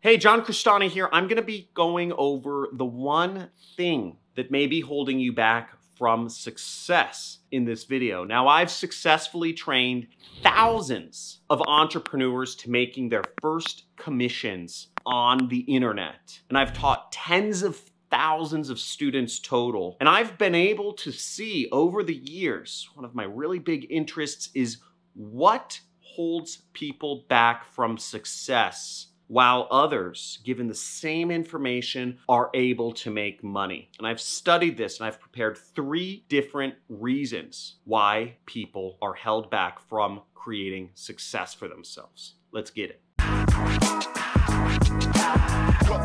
Hey, John Cristani here. I'm going to be going over the one thing that may be holding you back from success in this video. Now, I've successfully trained thousands of entrepreneurs to making their first commissions on the internet. And I've taught tens of thousands of students total. And I've been able to see over the years, one of my really big interests is what holds people back from success while others, given the same information, are able to make money. And I've studied this and I've prepared three different reasons why people are held back from creating success for themselves. Let's get it. Come,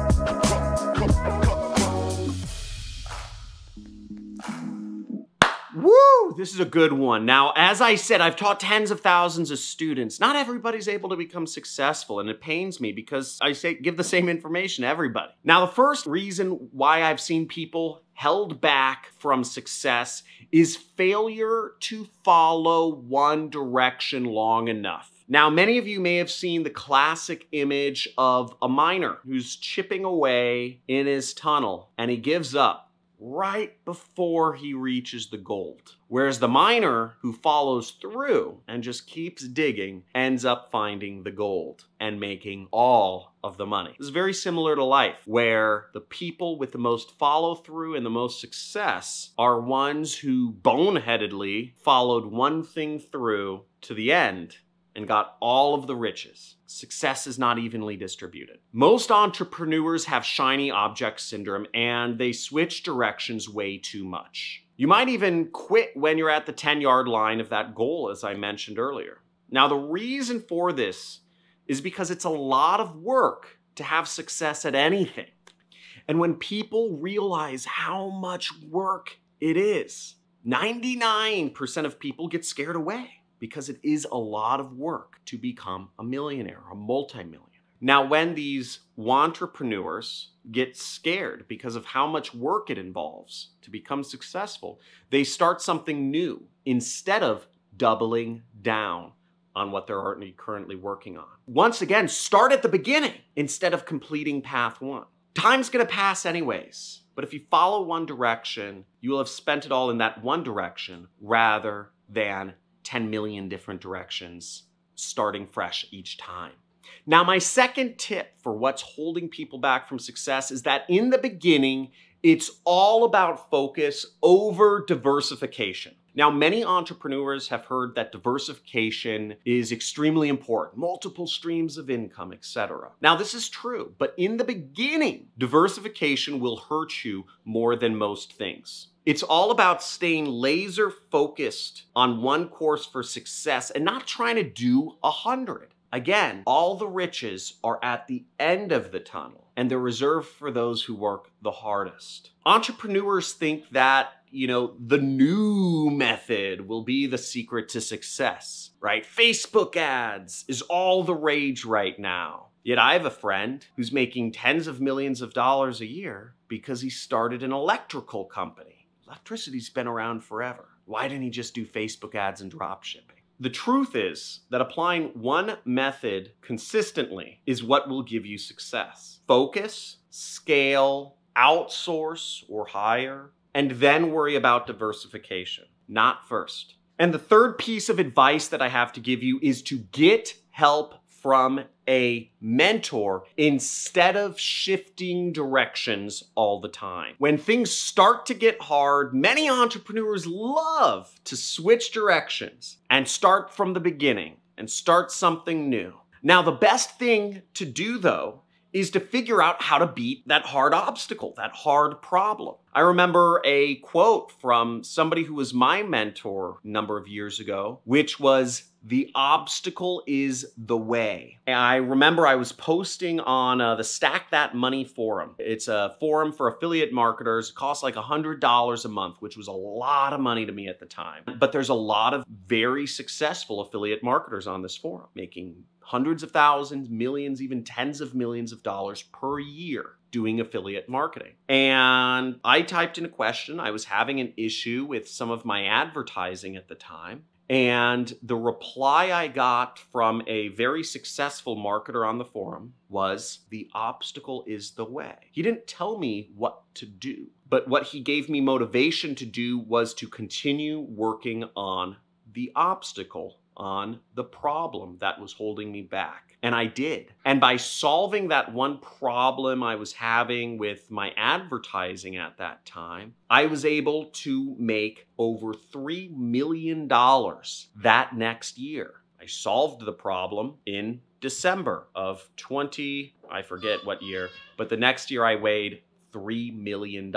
come, come, this is a good one. Now, as I said, I've taught tens of thousands of students. Not everybody's able to become successful, and it pains me because I say give the same information to everybody. Now, the first reason why I've seen people held back from success is failure to follow one direction long enough. Now, many of you may have seen the classic image of a miner who's chipping away in his tunnel and he gives up right before he reaches the gold. Whereas the miner who follows through and just keeps digging ends up finding the gold and making all of the money. It's very similar to life, where the people with the most follow through and the most success are ones who boneheadedly followed one thing through to the end and got all of the riches. Success is not evenly distributed. Most entrepreneurs have shiny object syndrome and they switch directions way too much. You might even quit when you're at the 10 yard line of that goal, as I mentioned earlier. Now, the reason for this is because it's a lot of work to have success at anything. And when people realize how much work it is, 99% of people get scared away because it is a lot of work to become a millionaire, a multimillionaire. Now, when these entrepreneurs get scared because of how much work it involves to become successful, they start something new instead of doubling down on what they're already currently working on. Once again, start at the beginning instead of completing path one. Time's gonna pass anyways, but if you follow one direction, you will have spent it all in that one direction rather than 10 million different directions, starting fresh each time. Now, my second tip for what's holding people back from success is that in the beginning, it's all about focus over diversification. Now, many entrepreneurs have heard that diversification is extremely important, multiple streams of income, etc. Now, this is true, but in the beginning, diversification will hurt you more than most things. It's all about staying laser focused on one course for success and not trying to do a hundred. Again, all the riches are at the end of the tunnel, and they're reserved for those who work the hardest. Entrepreneurs think that you know, the new method will be the secret to success, right? Facebook ads is all the rage right now. Yet I have a friend who's making tens of millions of dollars a year because he started an electrical company. Electricity's been around forever. Why didn't he just do Facebook ads and drop shipping? The truth is that applying one method consistently is what will give you success. Focus, scale, outsource or hire, and then worry about diversification, not first. And the third piece of advice that I have to give you is to get help from a mentor instead of shifting directions all the time. When things start to get hard, many entrepreneurs love to switch directions and start from the beginning and start something new. Now, the best thing to do though is to figure out how to beat that hard obstacle, that hard problem. I remember a quote from somebody who was my mentor a number of years ago, which was, the obstacle is the way. And I remember I was posting on uh, the Stack That Money forum. It's a forum for affiliate marketers. It costs like $100 a month, which was a lot of money to me at the time. But there's a lot of very successful affiliate marketers on this forum making hundreds of thousands, millions, even tens of millions of dollars per year doing affiliate marketing. And I typed in a question. I was having an issue with some of my advertising at the time. And the reply I got from a very successful marketer on the forum was the obstacle is the way. He didn't tell me what to do, but what he gave me motivation to do was to continue working on the obstacle on the problem that was holding me back. And I did. And by solving that one problem I was having with my advertising at that time, I was able to make over $3 million that next year. I solved the problem in December of 20, I forget what year, but the next year I weighed $3 million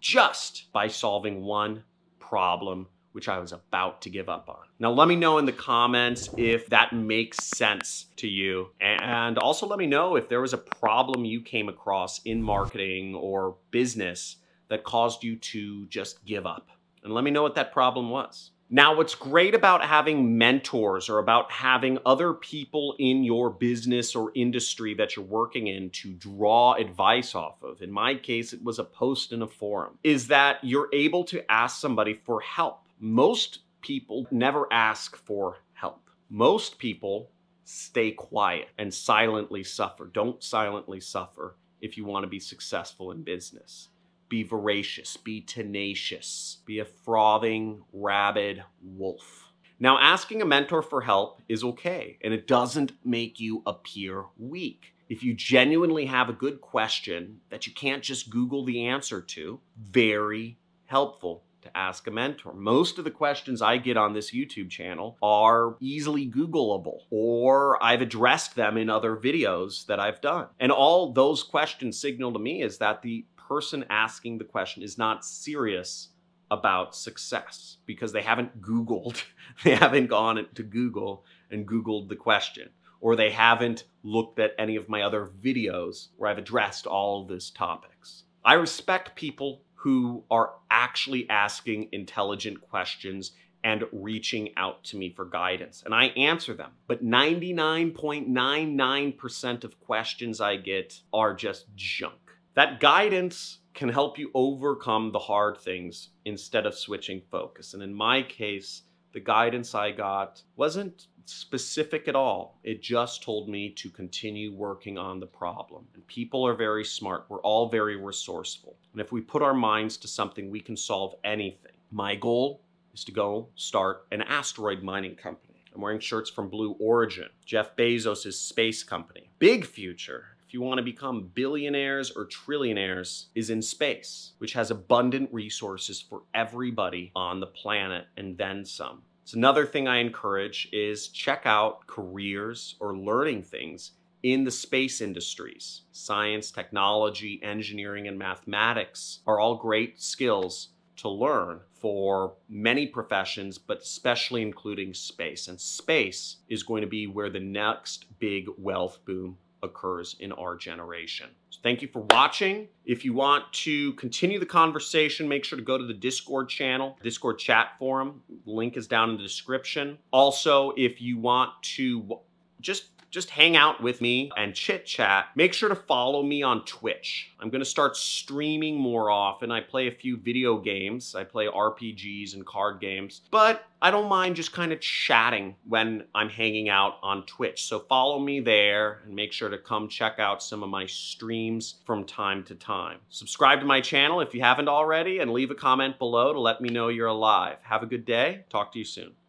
just by solving one problem which I was about to give up on. Now, let me know in the comments if that makes sense to you. And also let me know if there was a problem you came across in marketing or business that caused you to just give up. And let me know what that problem was. Now, what's great about having mentors or about having other people in your business or industry that you're working in to draw advice off of, in my case, it was a post in a forum, is that you're able to ask somebody for help most people never ask for help. Most people stay quiet and silently suffer. Don't silently suffer if you want to be successful in business. Be voracious, be tenacious, be a frothing, rabid wolf. Now, asking a mentor for help is okay, and it doesn't make you appear weak. If you genuinely have a good question that you can't just Google the answer to, very helpful to ask a mentor. Most of the questions I get on this YouTube channel are easily Googleable or I've addressed them in other videos that I've done. And all those questions signal to me is that the person asking the question is not serious about success because they haven't Googled, they haven't gone to Google and Googled the question or they haven't looked at any of my other videos where I've addressed all of these topics. I respect people who are actually asking intelligent questions and reaching out to me for guidance. And I answer them. But 99.99% of questions I get are just junk. That guidance can help you overcome the hard things instead of switching focus. And in my case, the guidance I got wasn't specific at all. It just told me to continue working on the problem. And people are very smart. We're all very resourceful. And if we put our minds to something, we can solve anything. My goal is to go start an asteroid mining company. I'm wearing shirts from Blue Origin, Jeff Bezos' space company. Big future if you want to become billionaires or trillionaires, is in space, which has abundant resources for everybody on the planet and then some. So another thing I encourage is check out careers or learning things in the space industries. Science, technology, engineering, and mathematics are all great skills to learn for many professions, but especially including space. And space is going to be where the next big wealth boom occurs in our generation. So thank you for watching. If you want to continue the conversation, make sure to go to the Discord channel, Discord chat forum. Link is down in the description. Also, if you want to just just hang out with me and chit chat. Make sure to follow me on Twitch. I'm gonna start streaming more often. I play a few video games. I play RPGs and card games, but I don't mind just kind of chatting when I'm hanging out on Twitch. So follow me there and make sure to come check out some of my streams from time to time. Subscribe to my channel if you haven't already and leave a comment below to let me know you're alive. Have a good day. Talk to you soon.